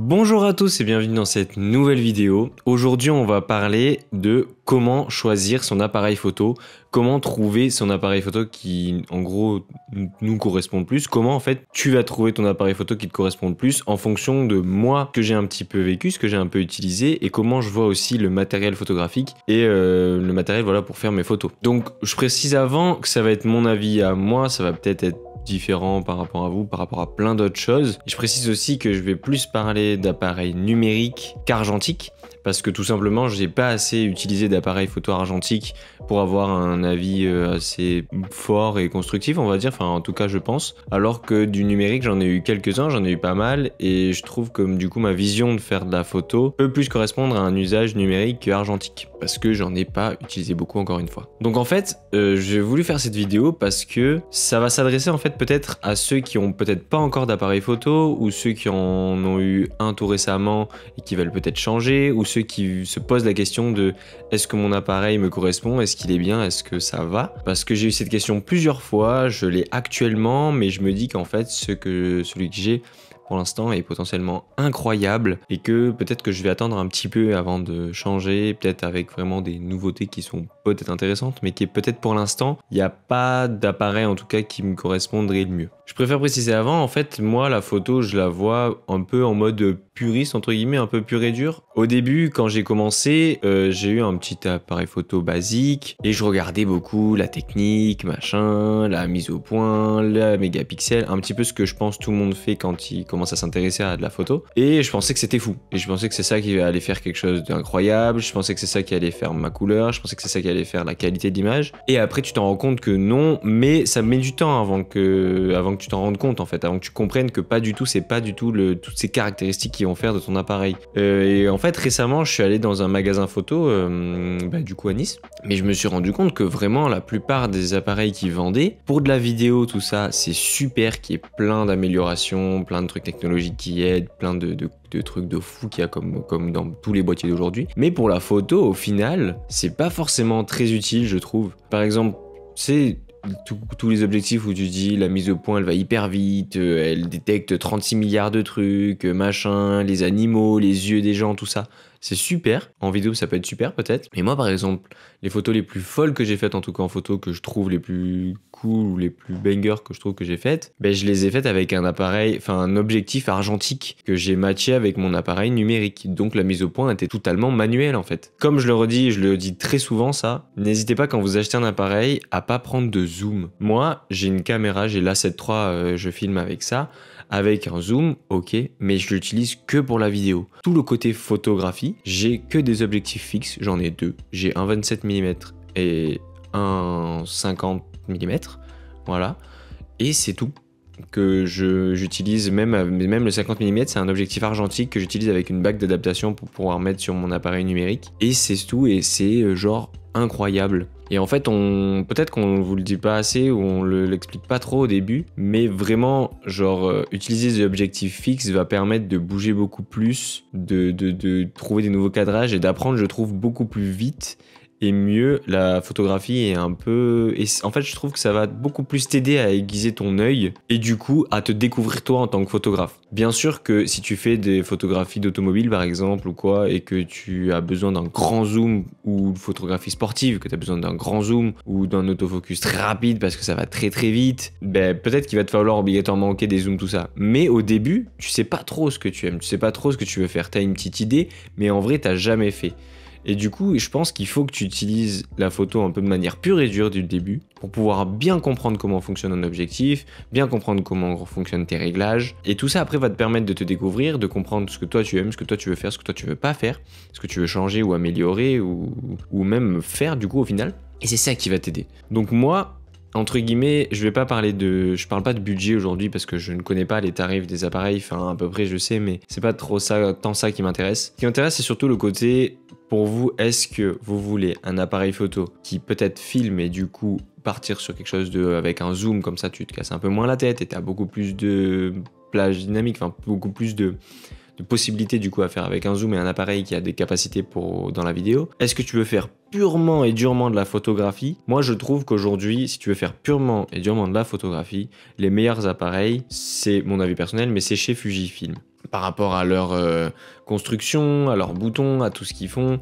Bonjour à tous et bienvenue dans cette nouvelle vidéo. Aujourd'hui on va parler de comment choisir son appareil photo, comment trouver son appareil photo qui en gros nous correspond le plus, comment en fait tu vas trouver ton appareil photo qui te correspond le plus en fonction de moi que j'ai un petit peu vécu, ce que j'ai un peu utilisé et comment je vois aussi le matériel photographique et euh, le matériel voilà pour faire mes photos. Donc je précise avant que ça va être mon avis à moi, ça va peut-être être différents par rapport à vous, par rapport à plein d'autres choses. Je précise aussi que je vais plus parler d'appareils numériques qu'argentiques parce que tout simplement j'ai pas assez utilisé d'appareil photo argentique pour avoir un avis euh, assez fort et constructif on va dire, enfin en tout cas je pense, alors que du numérique j'en ai eu quelques-uns, j'en ai eu pas mal et je trouve que du coup ma vision de faire de la photo peut plus correspondre à un usage numérique qu'argentique argentique parce que j'en ai pas utilisé beaucoup encore une fois. Donc en fait euh, j'ai voulu faire cette vidéo parce que ça va s'adresser en fait peut-être à ceux qui ont peut-être pas encore d'appareil photo ou ceux qui en ont eu un tout récemment et qui veulent peut-être changer ou ceux qui se posent la question de est-ce que mon appareil me correspond, est-ce qu'il est bien, est-ce que ça va Parce que j'ai eu cette question plusieurs fois, je l'ai actuellement, mais je me dis qu'en fait ce que, celui que j'ai pour l'instant est potentiellement incroyable et que peut-être que je vais attendre un petit peu avant de changer, peut-être avec vraiment des nouveautés qui sont peut-être intéressantes, mais qui est peut-être pour l'instant, il n'y a pas d'appareil en tout cas qui me correspondrait le mieux. Je préfère préciser avant, en fait, moi la photo, je la vois un peu en mode puriste, entre guillemets, un peu pur et dur. Au début, quand j'ai commencé, euh, j'ai eu un petit appareil photo basique et je regardais beaucoup la technique, machin, la mise au point, la mégapixel, un petit peu ce que je pense tout le monde fait quand il commence à s'intéresser à de la photo. Et je pensais que c'était fou. Et je pensais que c'est ça qui allait faire quelque chose d'incroyable. Je pensais que c'est ça qui allait faire ma couleur. Je pensais que c'est ça qui allait faire la qualité de l'image. Et après, tu t'en rends compte que non, mais ça met du temps avant que, avant que tu t'en rendes compte, en fait, avant que tu comprennes que pas du tout, c'est pas du tout le, toutes ces caractéristiques qui faire de ton appareil. Euh, et en fait, récemment, je suis allé dans un magasin photo, euh, bah, du coup à Nice, mais je me suis rendu compte que vraiment la plupart des appareils qui vendaient, pour de la vidéo, tout ça, c'est super, qui est plein d'améliorations, plein de trucs technologiques qui aident, plein de, trucs de fou qui y a comme, comme dans tous les boîtiers d'aujourd'hui. Mais pour la photo, au final, c'est pas forcément très utile, je trouve. Par exemple, c'est tous les objectifs où tu dis la mise au point elle va hyper vite, euh, elle détecte 36 milliards de trucs, euh, machin, les animaux, les yeux des gens, tout ça. C'est super. En vidéo, ça peut être super peut-être. Mais moi, par exemple, les photos les plus folles que j'ai faites, en tout cas en photo, que je trouve les plus ou les plus bangers que je trouve que j'ai faites, ben, je les ai faites avec un appareil, enfin un objectif argentique que j'ai matché avec mon appareil numérique. Donc la mise au point était totalement manuelle en fait. Comme je le redis, je le dis très souvent ça, n'hésitez pas quand vous achetez un appareil à pas prendre de zoom. Moi, j'ai une caméra, j'ai l'A7 III, euh, je filme avec ça, avec un zoom, ok, mais je l'utilise que pour la vidéo. Tout le côté photographie, j'ai que des objectifs fixes, j'en ai deux. J'ai un 27 mm et un 50 mm. Voilà. Et c'est tout que j'utilise, même, même le 50 mm, c'est un objectif argentique que j'utilise avec une bague d'adaptation pour pouvoir mettre sur mon appareil numérique. Et c'est tout, et c'est euh, genre incroyable. Et en fait, on peut-être qu'on vous le dit pas assez ou on l'explique pas trop au début, mais vraiment, genre, euh, utiliser des objectifs fixes va permettre de bouger beaucoup plus, de, de, de trouver des nouveaux cadrages et d'apprendre, je trouve, beaucoup plus vite et mieux la photographie est un peu et en fait je trouve que ça va beaucoup plus t'aider à aiguiser ton œil et du coup à te découvrir toi en tant que photographe. Bien sûr que si tu fais des photographies d'automobile par exemple ou quoi et que tu as besoin d'un grand zoom ou de photographie sportive que tu as besoin d'un grand zoom ou d'un autofocus très rapide parce que ça va très très vite, ben peut-être qu'il va te falloir obligatoirement manquer des zooms tout ça. Mais au début, tu sais pas trop ce que tu aimes, tu sais pas trop ce que tu veux faire, tu as une petite idée mais en vrai tu jamais fait. Et du coup, je pense qu'il faut que tu utilises la photo un peu de manière pure et dure du début pour pouvoir bien comprendre comment fonctionne un objectif, bien comprendre comment fonctionnent tes réglages. Et tout ça, après, va te permettre de te découvrir, de comprendre ce que toi tu aimes, ce que toi tu veux faire, ce que toi tu veux pas faire, ce que tu veux changer ou améliorer ou, ou même faire du coup au final. Et c'est ça qui va t'aider. Donc moi, entre guillemets, je vais pas parler de, je parle pas de budget aujourd'hui parce que je ne connais pas les tarifs des appareils. Enfin, à peu près, je sais, mais c'est pas trop ça, tant ça qui m'intéresse. Ce qui m'intéresse, c'est surtout le côté. Pour vous, est-ce que vous voulez un appareil photo qui peut-être filme et du coup partir sur quelque chose de avec un zoom comme ça, tu te casses un peu moins la tête et as beaucoup plus de plage dynamique, enfin beaucoup plus de de possibilités du coup à faire avec un zoom et un appareil qui a des capacités pour dans la vidéo. Est-ce que tu veux faire purement et durement de la photographie Moi, je trouve qu'aujourd'hui, si tu veux faire purement et durement de la photographie, les meilleurs appareils, c'est mon avis personnel, mais c'est chez Fujifilm par rapport à leur euh, construction, à leurs boutons, à tout ce qu'ils font,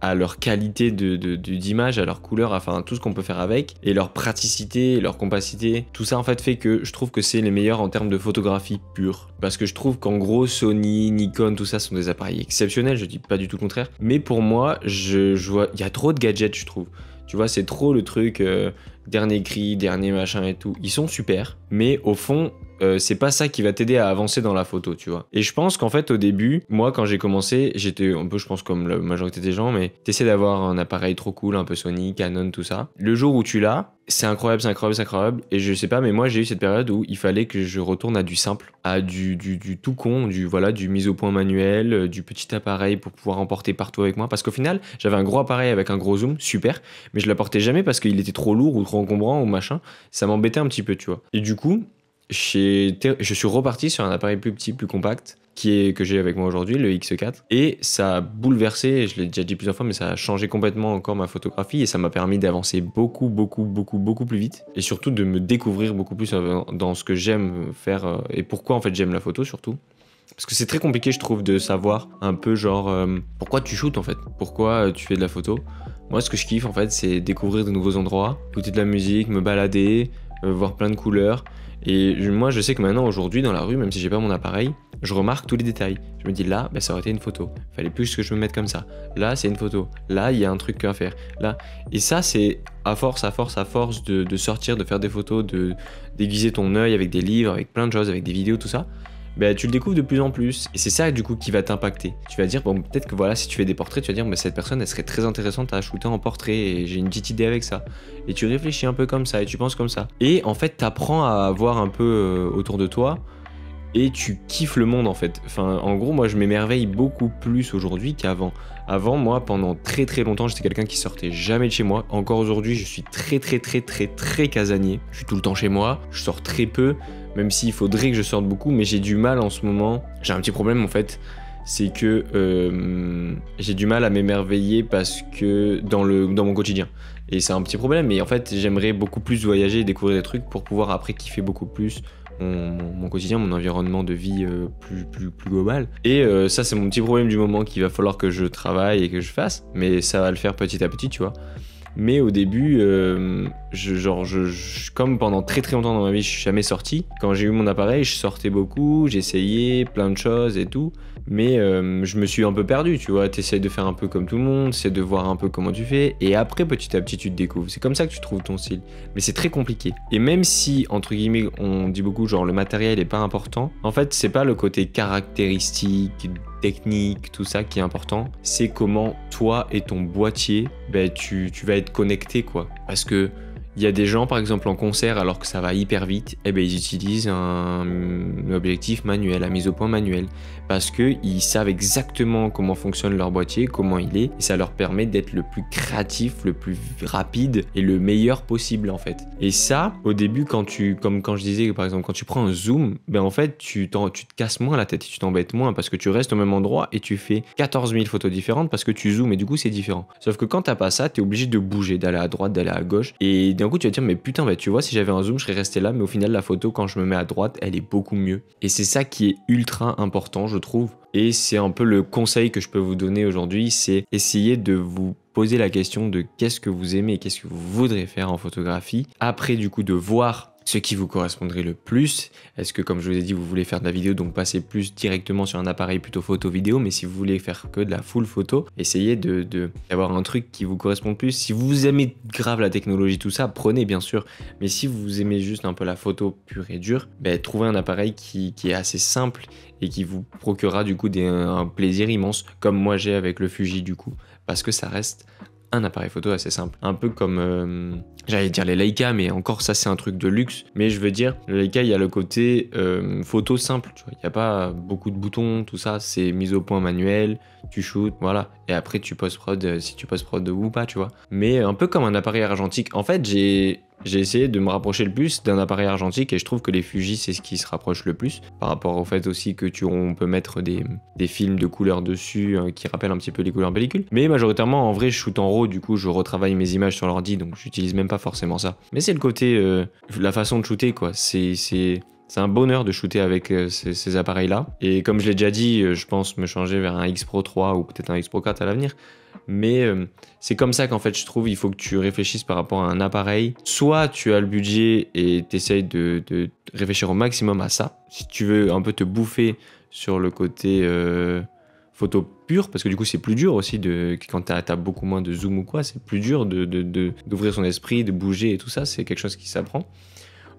à leur qualité de, d'image, à leur couleur, enfin tout ce qu'on peut faire avec, et leur praticité, leur compacité, tout ça en fait fait que je trouve que c'est les meilleurs en termes de photographie pure. Parce que je trouve qu'en gros Sony, Nikon, tout ça sont des appareils exceptionnels, je dis pas du tout le contraire, mais pour moi, je, vois, il y a trop de gadgets je trouve. Tu vois, c'est trop le truc euh, dernier cri, dernier machin et tout. Ils sont super, mais au fond, euh, c'est pas ça qui va t'aider à avancer dans la photo, tu vois. Et je pense qu'en fait, au début, moi, quand j'ai commencé, j'étais un peu, je pense, comme la majorité des gens, mais t'essaies d'avoir un appareil trop cool, un peu Sony, Canon, tout ça. Le jour où tu l'as, c'est incroyable, c'est incroyable, c'est incroyable. Et je sais pas, mais moi, j'ai eu cette période où il fallait que je retourne à du simple, à du, du, du tout con, du voilà, du mise au point manuel, euh, du petit appareil pour pouvoir emporter partout avec moi. Parce qu'au final, j'avais un gros appareil avec un gros zoom, super, mais je l'apportais jamais parce qu'il était trop lourd ou trop encombrant ou machin. Ça m'embêtait un petit peu, tu vois. Et du coup, je suis reparti sur un appareil plus petit, plus compact, qui est, que j'ai avec moi aujourd'hui, le X4. Et ça a bouleversé, je l'ai déjà dit plusieurs fois, mais ça a changé complètement encore ma photographie et ça m'a permis d'avancer beaucoup, beaucoup, beaucoup, beaucoup plus vite. Et surtout de me découvrir beaucoup plus dans ce que j'aime faire euh, et pourquoi en fait j'aime la photo surtout. Parce que c'est très compliqué, je trouve, de savoir un peu genre euh, pourquoi tu shootes en fait, pourquoi euh, tu fais de la photo. Moi, ce que je kiffe en fait, c'est découvrir de nouveaux endroits, écouter de la musique, me balader, voir plein de couleurs. Et moi, je sais que maintenant, aujourd'hui, dans la rue, même si j'ai pas mon appareil, je remarque tous les détails. Je me dis là, bah, ça aurait été une photo. Fallait plus que je me mette comme ça. Là, c'est une photo. Là, il y a un truc à faire. Là. Et ça, c'est à force, à force, à force de, de sortir, de faire des photos, de déguiser ton œil avec des livres, avec plein de choses, avec des vidéos, tout ça. Bah, tu le découvres de plus en plus. Et c'est ça du coup qui va t'impacter. Tu vas dire, bon, peut-être que voilà, si tu fais des portraits, tu vas dire, mais cette personne, elle serait très intéressante à shooter en portrait et j'ai une petite idée avec ça. Et tu réfléchis un peu comme ça et tu penses comme ça. Et en fait, t'apprends à voir un peu euh, autour de toi et tu kiffes le monde en fait. Enfin, en gros, moi je m'émerveille beaucoup plus aujourd'hui qu'avant. Avant, moi, pendant très très longtemps, j'étais quelqu'un qui sortait jamais de chez moi. Encore aujourd'hui, je suis très très très très très casanier. Je suis tout le temps chez moi, je sors très peu même s'il faudrait que je sorte beaucoup, mais j'ai du mal en ce moment. J'ai un petit problème en fait, c'est que euh, j'ai du mal à m'émerveiller parce que dans, le, mon quotidien. Et c'est un petit problème, mais en fait j'aimerais beaucoup plus voyager et découvrir des trucs pour pouvoir après kiffer beaucoup plus mon, quotidien, mon environnement de vie euh, plus, plus, global. Et euh, ça, c'est mon petit problème du moment qu'il va falloir que je travaille et que je fasse. Mais ça va le faire petit à petit, tu vois. Mais au début, genre, je, comme pendant très très longtemps dans ma vie, je suis jamais sorti. Quand j'ai eu mon appareil, je sortais beaucoup, j'essayais plein de choses et tout. Mais euh, je me suis un peu perdu, tu vois. T'essayes de faire un peu comme tout le monde, c'est de voir un peu comment tu fais. Et après, petit à petit, tu te découvres. C'est comme ça que tu trouves ton style. Mais c'est très compliqué. Et même si, entre guillemets, on dit beaucoup, genre, le matériel est pas important, en fait, c'est pas le côté caractéristique, technique, tout ça qui est important, c'est comment toi et ton boîtier, ben, tu, tu vas être connecté, quoi. Parce que il y a des gens, par exemple, en concert, alors que ça va hyper vite, eh ben ils utilisent un, objectif manuel, la mise au point manuel, parce qu'ils savent exactement comment fonctionne leur boîtier, comment il est, et ça leur permet d'être le plus créatif, le plus rapide et le meilleur possible, en fait. Et ça, au début, quand tu, comme quand je disais, par exemple, quand tu prends un zoom, ben en fait, tu, tu te casses moins la tête et tu t'embêtes moins parce que tu restes au même endroit et tu fais 14 000 photos différentes parce que tu zoomes et du coup, c'est différent. Sauf que quand tu n'as pas ça, tu es obligé de bouger, d'aller à droite, d'aller à gauche, et d'un coup, tu vas dire, mais putain, bah, tu vois, si j'avais un zoom, je serais resté là, mais au final, la photo, quand je me mets à droite, elle est beaucoup mieux. Et c'est ça qui est ultra important, je trouve. Et c'est un peu le conseil que je peux vous donner aujourd'hui, c'est essayer de vous poser la question de qu'est-ce que vous aimez, qu'est-ce que vous voudrez faire en photographie. Après, du coup, de voir ce qui vous correspondrait le plus. Est-ce que, comme je vous ai dit, vous voulez faire de la vidéo, donc passez plus directement sur un appareil plutôt photo-vidéo, mais si vous voulez faire que de la full photo, essayez d'avoir de, un truc qui vous correspond plus. Si vous aimez grave la technologie, tout ça, prenez bien sûr, mais si vous aimez juste un peu la photo pure et dure, ben, trouvez un appareil qui, est assez simple et qui vous procurera du coup des, un plaisir immense, comme moi j'ai avec le Fuji du coup, parce que ça reste un appareil photo assez simple. Un peu comme, euh, j'allais dire les Leica, mais encore ça c'est un truc de luxe. Mais je veux dire, le Leica, il y a le côté euh, photo simple, Il n'y a pas beaucoup de boutons, tout ça. C'est mise au point manuel, tu shoots, voilà. Et après tu post-prod, euh, si tu post-prod ou pas, tu vois. Mais un peu comme un appareil argentique. En fait, j'ai j'ai essayé de me rapprocher le plus d'un appareil argentique et je trouve que les Fuji c'est ce qui se rapproche le plus par rapport au fait aussi que tu on peut mettre des, des films de couleur dessus euh, qui rappellent un petit peu les couleurs en pellicule mais majoritairement en vrai je shoot en RAW du coup je retravaille mes images sur l'ordi donc j'utilise même pas forcément ça mais c'est le côté euh, la façon de shooter quoi c'est c'est un bonheur de shooter avec euh, ces, ces appareils là et comme je l'ai déjà dit je pense me changer vers un X Pro 3 ou peut-être un X Pro 4 à l'avenir mais euh, c'est comme ça qu'en fait, je trouve, il faut que tu réfléchisses par rapport à un appareil. Soit tu as le budget et t'essayes de, de réfléchir au maximum à ça. Si tu veux un peu te bouffer sur le côté euh, photo pure, parce que du coup, c'est plus dur aussi de, quand tu as, beaucoup moins de zoom ou quoi, c'est plus dur d'ouvrir de, d'ouvrir son esprit, de bouger et tout ça. C'est quelque chose qui s'apprend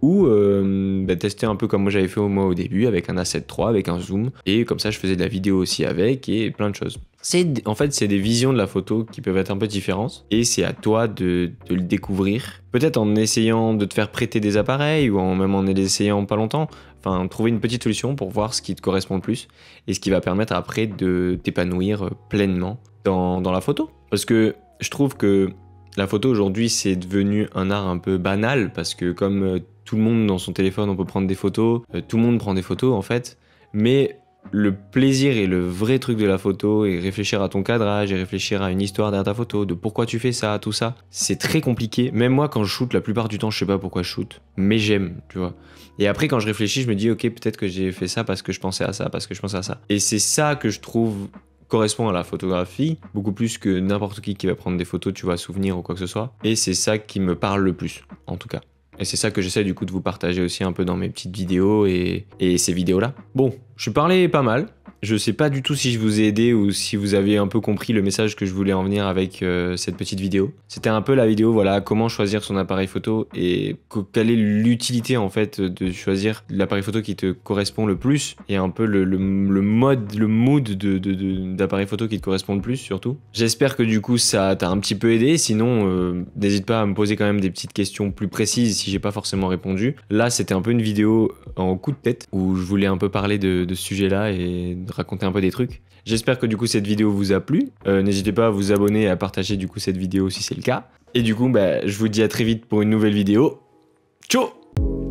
ou euh, bah, tester un peu comme moi j'avais fait au moins au début avec un A7 avec un zoom, et comme ça je faisais de la vidéo aussi avec et plein de choses. C'est en fait c'est des visions de la photo qui peuvent être un peu différentes et c'est à toi de, de le découvrir. Peut-être en essayant de te faire prêter des appareils ou en même en essayant pas longtemps. Enfin, trouver une petite solution pour voir ce qui te correspond le plus et ce qui va permettre après de t'épanouir pleinement dans, dans la photo. Parce que je trouve que la photo aujourd'hui c'est devenu un art un peu banal parce que comme euh, tout le monde dans son téléphone on peut prendre des photos, euh, tout le monde prend des photos en fait. Mais le plaisir et le vrai truc de la photo et réfléchir à ton cadrage et réfléchir à une histoire derrière ta photo, de pourquoi tu fais ça, tout ça, c'est très compliqué. Même moi, quand je shoote, la plupart du temps, je sais pas pourquoi je shoote, mais j'aime, tu vois. Et après, quand je réfléchis, je me dis, ok, peut-être que j'ai fait ça parce que je pensais à ça, parce que je pensais à ça. Et c'est ça que je trouve correspond à la photographie, beaucoup plus que n'importe qui qui va prendre des photos, tu vois, souvenir ou quoi que ce soit. Et c'est ça qui me parle le plus, en tout cas. Et c'est ça que j'essaie du coup de vous partager aussi un peu dans mes petites vidéos et, ces vidéos-là. Bon, je suis parlé pas mal, je sais pas du tout si je vous ai aidé ou si vous avez un peu compris le message que je voulais en venir avec euh, cette petite vidéo. C'était un peu la vidéo, voilà, comment choisir son appareil photo et quelle est l'utilité en fait de choisir l'appareil photo qui te correspond le plus et un peu le, mode, le mood d'appareil de, photo qui te correspond le plus surtout. J'espère que du coup ça t'a un petit peu aidé. Sinon, euh, n'hésite pas à me poser quand même des petites questions plus précises si j'ai pas forcément répondu. Là, c'était un peu une vidéo en coup de tête où je voulais un peu parler de, de ce sujet-là et raconter un peu des trucs. J'espère que du coup cette vidéo vous a plu. Euh, n'hésitez pas à vous abonner et à partager du coup cette vidéo si c'est le cas. Et du coup, bah, je vous dis à très vite pour une nouvelle vidéo. Ciao